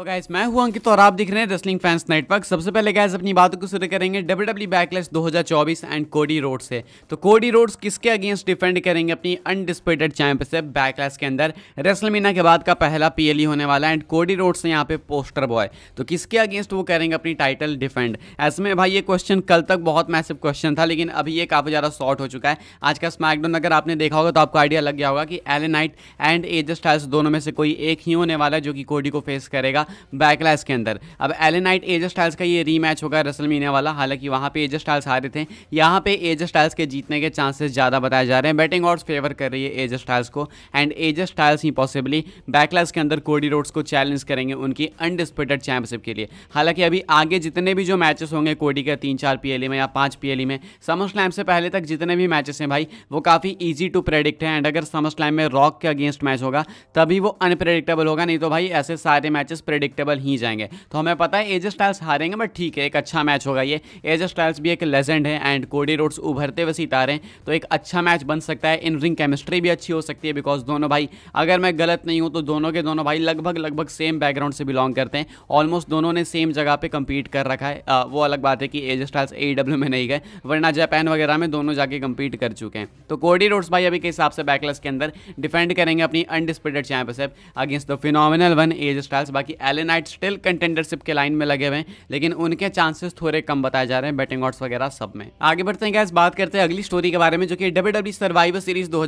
तो गाइस मैं हुआ अंकित तो और आप दिख रहे हैं रेसलिंग फैंस नेटवर्क सबसे पहले गैस अपनी बातों को शुरू करेंगे W W Backlash 2024 and Cody Rhodes से तो कोडी रोड्स किसके अगेंस्ट डिफेंड करेंगे अपनी अनडिस्प्यूटेड चैंपियनशिप बैकलेस के अंदर रेसलमीना के बाद का पहला पीएलई e होने वाला है एंड कोडी रोड से यहाँ पे पोस्टर बॉय तो किसके अगेंस्ट वो करेंगे अपनी टाइटल डिफेंड ऐसे में भाई ये क्वेश्चन कल तक बहुत मैसिव क्वेश्चन था लेकिन अभी ये काफ़ी ज़्यादा शॉर्ट हो चुका है आज का स्मैकडोन अगर आपने देखा होगा तो आपको आइडिया लग गया होगा कि एलेनाइट एंड एजस्ट हाइस दोनों में से कोई एक ही होने वाला है जो कि कोडी को फेस करेगा बैकलैस के अंदर अब एलन नाइट एज स्टाइल्स का ये रीमैच होगा रसल मीना वाला हालांकि वहाँ पे एज स्टाइल्स हारे थे यहाँ पे एज स्टाइल्स के जीतने के चांसेस ज़्यादा बताए जा रहे हैं बैटिंग ऑर्ड्स फेवर कर रही है एज स्टाइल्स को एंड एज स्टाइल्स ही पॉसिबली बैकलैस के अंदर कोडी रोड्स को चैलेंज करेंगे उनकी अनडिस्प्यूटेड चैंपियनशिप के लिए हालांकि अभी आगे जितने भी जो मैचेस होंगे कोडी के तीन चार पी e में या पाँच पी e में समर स्लैम से पहले तक जितने भी मैचेस हैं भाई वो काफ़ी ईजी टू प्रेडिक्ट है एंड अगर समर स्लैम में रॉक के अगेंस्ट मैच होगा तभी वो अनप्रेडिक्टेबल होगा नहीं तो भाई ऐसे सारे मैचेस प्रडिक्टेबल ही जाएंगे तो हमें पता है एज स्टाइल्स हारेंगे बट ठीक है एक अच्छा मैच होगा ये एज स्टाइल्स भी एक लेजेंड है एंड कोडी रोड्स उभरते हुए सितारे हैं तो एक अच्छा मैच बन सकता है इन रिंग केमिस्ट्री भी अच्छी हो सकती है बिकॉज दोनों भाई अगर मैं गलत नहीं हूँ तो दोनों के दोनों भाई लगभग लगभग सेम बैकग्राउंड से बिलोंग करते हैं ऑलमोस्ट दोनों ने सेम जगह पर कम्पीट कर रखा है वो अलग बात है कि एज स्टाइल्स ए में नहीं गए वरना जापान वगैरह में दोनों जाके कम्पीट कर चुके हैं तो कोडी रोड्स भाई अभी के हिसाब से बैकलेस के अंदर डिफेंड करेंगे अपनी undisputed championship against the phenomenal one AJ Styles बाकी एलेनाइट स्टिल कंटेंडरशिप के लाइन में लगे हुए हैं लेकिन उनके चांसेस थोड़े कम बताए जा रहे हैं बैटिंग ऑर्ड्स वगैरह सब में आगे बढ़ते हैं गैस बात करते हैं अगली स्टोरी के बारे में जो कि डब्ल्यू डब्ल्यू सर्वाइवर सीरीज दो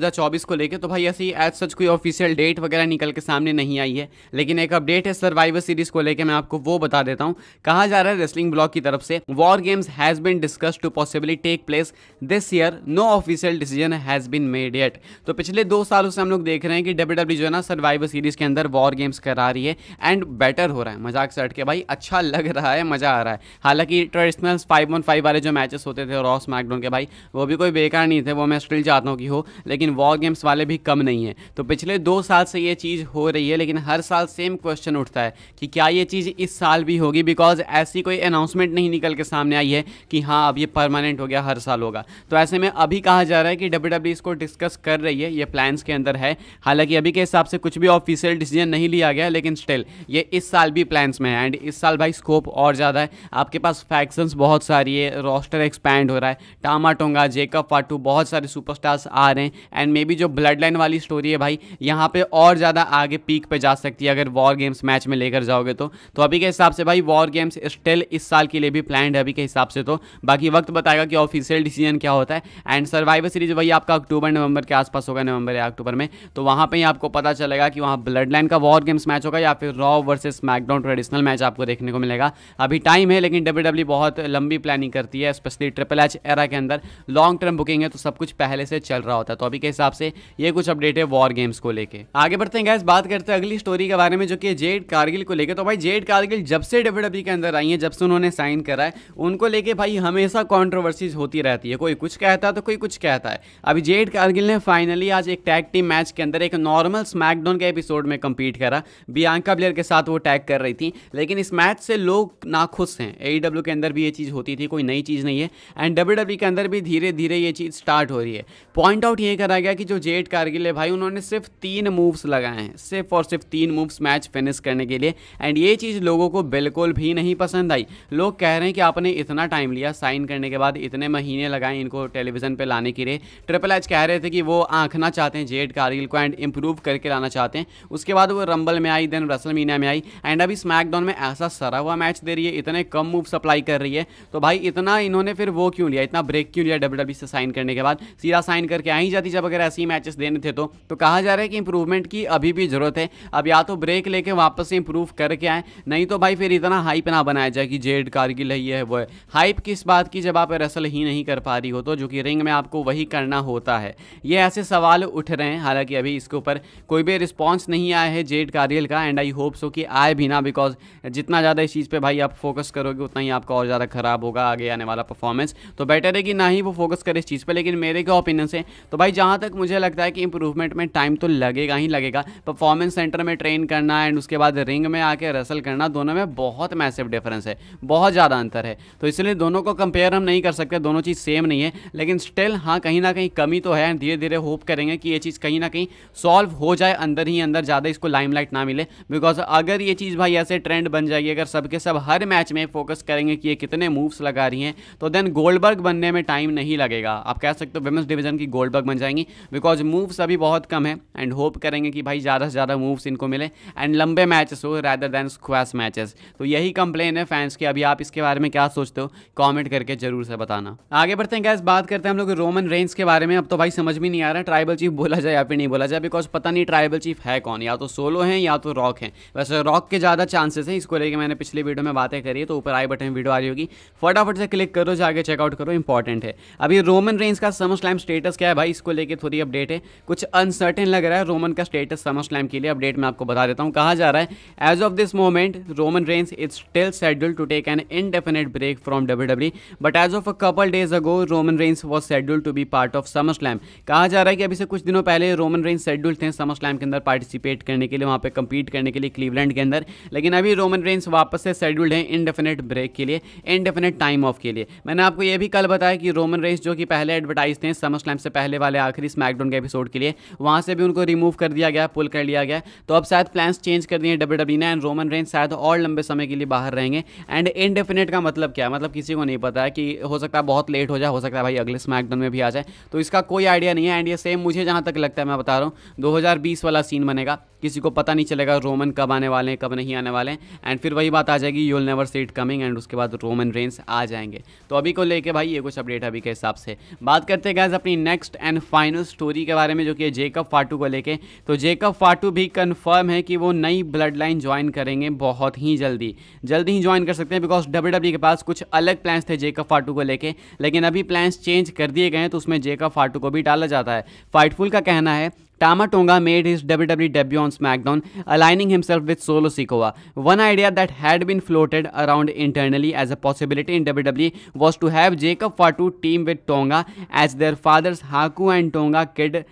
को लेकर तो भाई ऐसी एज सच कोई ऑफिशियल डेट वगैरह निकल के सामने नहीं आई है लेकिन एक अपडेट है सर्वाइवर सीरीज को लेकर मैं आपको वो बता देता हूँ कहा जा रहा है रेसलिंग ब्लॉक की तरफ से War Games has been discuss to possibly take place this year no official decision has been made yet तो पिछले दो सालों से हम लोग देख रहे हैं कि डब्ल्यू e जो है ना सर्वाइवर सीरीज के अंदर वॉर गेम्स करा रही है एंड बेटर हो रहा है मजाक से हट के भाई अच्छा लग रहा है मज़ा आ रहा है हालांकि ट्रेडिशनल फाइव वन फाइव वाले जो मैचेस होते थे रॉस मैकडोन के भाई वो भी कोई बेकार नहीं थे वो मैं स्टिल चाहता हूँ कि हो लेकिन वॉर गेम्स वाले भी कम नहीं है तो पिछले दो साल से ये चीज़ हो रही है लेकिन हर साल सेम क्वेश्चन उठता है कि क्या ये चीज़ इस साल भी होगी बिकॉज ऐसी कोई अनाउंसमेंट नहीं निकल के सामने आई है कि हाँ अब ये परमानेंट हो गया हर साल होगा तो ऐसे में अभी कहा जा रहा है कि डब्ल्यू e इसको डिस्कस कर रही है ये प्लान्स के अंदर है हालांकि अभी के हिसाब से कुछ भी ऑफिशियल डिसीजन नहीं लिया गया लेकिन स्टिल ये इस साल भी प्लान्स में है एंड इस साल भाई स्कोप और ज़्यादा है आपके पास फैक्शंस बहुत सारी है रोस्टर एक्सपैंड हो रहा है टामा टोंगा जेकब फाटू बहुत सारे सुपरस्टार्स आ रहे हैं एंड मे बी जो ब्लड लाइन वाली स्टोरी है भाई यहाँ पे और ज़्यादा आगे पीक पे जा सकती है अगर वॉर गेम्स मैच में लेकर जाओगे तो तो अभी के हिसाब से भाई वॉर गेम्स स्टिल इस साल के लिए भी प्लान है अभी के हिसाब से तो बाकी वक्त बताएगा कि ऑफिशियल डिसीजन क्या होता है एंड सर्वाइवर सीरीज भाई आपका अक्टूबर नवंबर के आसपास होगा नवंबर या अक्टूबर में तो वहाँ पर ही आपको पता चलेगा कि वहाँ ब्लड लाइन का वॉर गेम्स मैच होगा या फिर Raw versus SmackDown traditional match आपको देखने को मिलेगा अभी टाइम है लेकिन डब्ल्यू e बहुत लंबी प्लानिंग करती है स्पेशली ट्रिपल एच एरा के अंदर लॉन्ग टर्म बुकिंग है तो सब कुछ पहले से चल रहा होता है तो अभी के हिसाब से ये कुछ अपडेट है वॉर गेम्स को लेकर आगे बढ़ते हैं गैस बात करते हैं अगली स्टोरी के बारे में जो कि जेड कारगिल को लेकर तो भाई जेड कारगिल जब से डब्ल्यू e के अंदर आई है जब से उन्होंने साइन करा है उनको लेके भाई हमेशा कॉन्ट्रोवर्सीज होती रहती है कोई कुछ कहता है तो कोई कुछ कहता है अभी जेड कारगिल ने फाइनली आज एक टैग टीम मैच के अंदर एक नॉर्मल स्मैकडाउन के एपिसोड में कंपीट करा बियांका प्लेयर के साथ को टैग कर रही थी लेकिन इस मैच से लोग नाखुश हैं ए e के अंदर भी ये चीज़ होती थी कोई नई चीज़ नहीं है एंड डब्ल्यू e के अंदर भी धीरे धीरे ये चीज़ स्टार्ट हो रही है पॉइंट आउट ये करा गया कि जो जेट कारगिल है भाई उन्होंने सिर्फ तीन मूव्स लगाए हैं सिर्फ और सिर्फ तीन मूव्स मैच फिनिश करने के लिए एंड ये चीज़ लोगों को बिल्कुल भी नहीं पसंद आई लोग कह रहे हैं कि आपने इतना टाइम लिया साइन करने के बाद इतने महीने लगाए इनको टेलीविज़न पर लाने के लिए ट्रिपल एच कह रहे थे कि वो आंखना चाहते हैं जेट कारगिल को एंड इम्प्रूव करके लाना चाहते हैं उसके बाद वो रंबल में आई देन रसल मीना में आई भाई एंड अभी स्मैकडाउन में ऐसा सरा हुआ मैच दे रही है इतने कम मूव सप्लाई कर रही है तो भाई इतना इन्होंने फिर वो क्यों लिया इतना ब्रेक क्यों लिया डब्ल्यू e से साइन करने के बाद सीधा साइन करके आ ही जाती जब अगर ऐसे ही मैचेस देने थे तो, तो कहा जा रहा है कि इंप्रूवमेंट की अभी भी जरूरत है अब या तो ब्रेक लेके वापस से इंप्रूव करके आए नहीं तो भाई फिर इतना हाइप ना बनाया जाए कि जेड कारगिल है ये है वो है हाइप किस बात की जब आप रसल ही नहीं कर पा रही हो तो जो कि रिंग में आपको वही करना होता है ये ऐसे सवाल उठ रहे हैं हालांकि अभी इसके ऊपर कोई भी रिस्पॉन्स नहीं आया है जेड कारगिल का एंड आई होप सो कि आए भी ना बिकॉज जितना ज़्यादा इस चीज़ पर भाई आप फोकस करोगे उतना ही आपका और ज़्यादा ख़राब होगा आगे आने वाला परफॉर्मेंस तो बेटर है कि ना ही वो फोकस करे इस चीज़ पर लेकिन मेरे क्या ओपिनियन से तो भाई जहाँ तक मुझे लगता है कि इंप्रूवमेंट में टाइम तो लगेगा ही लगेगा परफॉर्मेंस सेंटर में ट्रेन करना एंड उसके बाद रिंग में आके रसल करना दोनों में बहुत मैसिव डिफरेंस है बहुत ज़्यादा अंतर है तो इसलिए दोनों को कंपेयर हम नहीं कर सकते दोनों चीज़ सेम नहीं है लेकिन स्टिल हाँ कहीं ना कहीं कमी तो है धीरे धीरे होप करेंगे कि ये चीज़ कहीं ना कहीं सॉल्व हो जाए अंदर ही अंदर ज़्यादा इसको लाइमलाइट ना मिले बिकॉज अगर अगर ये चीज़ भाई ऐसे ट्रेंड बन जाएगी अगर सबके सब हर मैच में फोकस करेंगे कि ये कितने मूव्स लगा रही हैं तो देन गोल्डबर्ग बनने में टाइम नहीं लगेगा आप कह सकते हो वेमेंस डिवीजन की गोल्डबर्ग बन जाएंगी बिकॉज मूव्स अभी बहुत कम है एंड होप करेंगे कि भाई ज़्यादा से ज़्यादा मूव्स इनको मिले एंड लंबे मैचेस हो रैदर दैन स्क्वास मैचेस तो यही कंप्लेन है फैंस की अभी आप इसके बारे में क्या सोचते हो कॉमेंट करके जरूर से बताना आगे बढ़ते हैं गैस बात करते हैं हम लोग रोमन रेंज के बारे में अब तो भाई समझ में नहीं आ रहा ट्राइबल चीफ बोला जाए या फिर नहीं बोला जाए बिकॉज पता नहीं ट्राइबल चीफ है कौन या तो सोलो हैं या तो रॉक हैं वैसे रॉक के ज़्यादा चांसेस हैं इसको लेके मैंने पिछले वीडियो में बातें करी है तो ऊपर आई बटन वीडियो आ रही होगी फटाफट से क्लिक करो जाके चेकआउट करो इंपॉर्टेंट है अभी रोमन रेंज का समर स्लैम स्टेटस क्या है भाई इसको लेके थोड़ी अपडेट है कुछ अनसर्टेन लग रहा है रोमन का स्टेटस समर स्लैम के लिए अपडेट मैं आपको बता देता हूँ कहा जा रहा है as of this moment Roman Reigns is still scheduled to take an indefinite break from W but as of a couple days ago Roman Reigns was scheduled to be part of SummerSlam कहा जा रहा है कि अभी से कुछ दिनों पहले रोमन रेंज शेड्यूल्ड थे समर स्लैम के अंदर पार्टिसिपेट करने के लिए वहाँ पर कम्पीट करने के लिए क्लीवलैंड वीकेंड के अंदर लेकिन अभी रोमन रेंस वापस से शेड्यूल्ड है इनडेफिनेट ब्रेक के लिए इनडेफिनेट टाइम ऑफ के लिए मैंने आपको यह भी कल बताया कि रोमन रेंस जो कि पहले एडवर्टाइज थे समर स्लैम से पहले वाले आखिरी स्मैकडाउन के एपिसोड के लिए वहाँ से भी उनको रिमूव कर दिया गया पुल कर लिया गया तो अब शायद प्लान्स चेंज कर दिए डब्ल्यू डब्ल्यू ने एंड रोमन रेंस शायद और लंबे समय के लिए बाहर रहेंगे एंड इनडेफिनेट का मतलब क्या है मतलब किसी को नहीं पता है कि हो सकता है बहुत लेट हो जाए हो सकता है भाई अगले स्मैकडाउन में भी आ जाए तो इसका कोई आइडिया नहीं है एंड ये सेम मुझे जहाँ तक लगता है मैं बता रहा हूँ बीस वाला सीन बनेगा किसी को पता नहीं चलेगा रोमन कब आने वाला वाले हैं कब नहीं आने वाले हैं एंड फिर वही बात आ जाएगी you'll never see it coming and उसके बाद रोमन रेंस आ जाएंगे तो अभी को लेके भाई ये कुछ अपडेट अभी के हिसाब से बात करते हैं गैस अपनी नेक्स्ट एंड फाइनल स्टोरी के बारे में जो कि जेकब फाटू को लेकर तो जेकब फाटू भी कन्फर्म है कि वो नई ब्लड लाइन ज्वाइन करेंगे बहुत ही जल्दी जल्दी ही ज्वाइन कर सकते हैं बिकॉज डब्ल्यू e के पास कुछ अलग प्लान्स थे जेकब फाटू को लेकर लेकिन अभी प्लान्स चेंज कर दिए गए हैं तो उसमें जेकब फाटू को भी डाला जाता है फाइटफुल का कहना है Tama Tonga made his WWE debut on SmackDown, aligning himself with Solo Sikoa. One idea that had been floated around internally as a possibility in WWE was to have Jacob Fatu team with Tonga as their fathers Haku and Tonga kid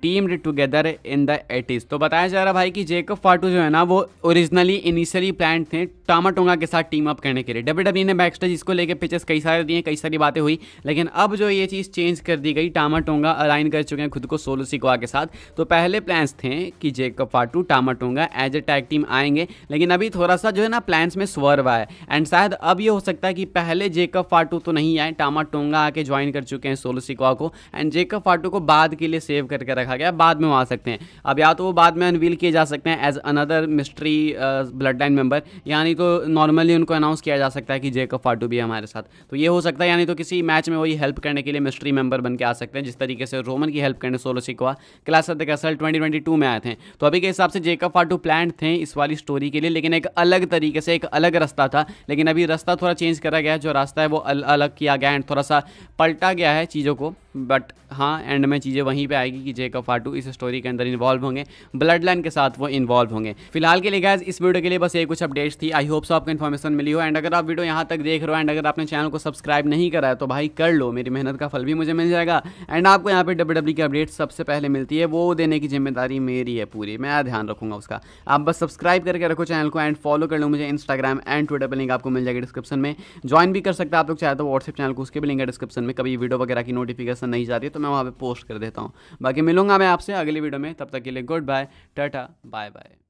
teamed together in the 80s. तो बताया जा रहा भाई कि Jacob फाटू जो है ना वो ओरिजिनली इनिशियली प्लान थे टामा टोंगा के साथ टीम अप करने के लिए डब्ल्यू डब्ल्यू e ने बैक स्टेज इसको लेकर पिचेस कई सारे दिए कई सारी बातें हुई लेकिन अब जो ये चीज़ चेंज कर दी गई टामा टोंगा अलाइन कर चुके हैं खुद को सोलो सिकोआ के साथ तो पहले प्लान्स थे कि Jacob Fatu Tama Tonga as a tag team आएंगे लेकिन अभी थोड़ा सा जो है ना प्लान्स में स्वर्व आया एंड शायद अब ये हो सकता है कि पहले जेकब फाटू तो नहीं आए टामा टोंगा आके ज्वाइन कर चुके हैं सोलो सिकोआ को एंड जेकब फाटू को बाद के लिए सेव करके रखा गया बाद में वो आ सकते हैं अब या तो वो बाद में अनवील किए जा सकते हैं as another mystery bloodline member यानी तो नॉर्मली उनको अनाउंस किया जा सकता है कि जेकब फाटू भी है हमारे साथ तो ये हो सकता है यानी तो किसी मैच में वही हेल्प करने के लिए मिस्ट्री मेंबर बन के आ सकते हैं जिस तरीके से रोमन की हेल्प करने Solo Sikoa class of the twenty twenty में आए थे तो अभी के हिसाब से जेकब फाटू प्लान थे इस वाली स्टोरी के लिए लेकिन एक अलग तरीके से एक अलग रास्ता था लेकिन अभी रास्ता थोड़ा चेंज करा गया है जो रास्ता है वो अलग किया गया एंड थोड़ा सा पलटा गया है चीज़ों को बट हाँ एंड में चीज़ें वहीं पे आएगी कि जेकब फाटू इस स्टोरी के अंदर इन्वॉल्व होंगे ब्लड लाइन के साथ वो इन्वॉल्व होंगे फिलहाल के लिए गैस इस वीडियो के लिए बस ये कुछ अपडेट्स थी आई होप सो आपको इन्फॉर्मेशन मिली हो एंड अगर आप वीडियो यहाँ तक देख रहे हो एंड अगर आपने चैनल को सब्सक्राइब नहीं करा है तो भाई कर लो मेरी मेहनत का फल भी मुझे मिल जाएगा एंड आपको यहाँ पर डब्ल्यू डब्ल्यू की अपडेट सबसे पहले मिलती है वो देने की जिम्मेदारी मेरी है पूरी मैं ध्यान रखूंगा उसका आप बस सब्सक्राइब करके रखो चैनल को एंड फॉलो कर लो मुझे इंस्टाग्राम एंड ट्विटर पर लिंक आपको मिल जाएगी डिस्क्रिप्शन में ज्वाइन भी कर सकते हैं आप लोग चाहे तो व्हाट्सएप चैनल को उसके भी लिंक है डिस्क्रिप्शन में कभी वीडियो वगैरह की नोटिफिकेशन पसंद नहीं जाती तो मैं वहाँ पर पोस्ट कर देता हूँ बाकी मिलूंगा मैं आपसे अगली वीडियो में तब तक के लिए goodbye tata bye bye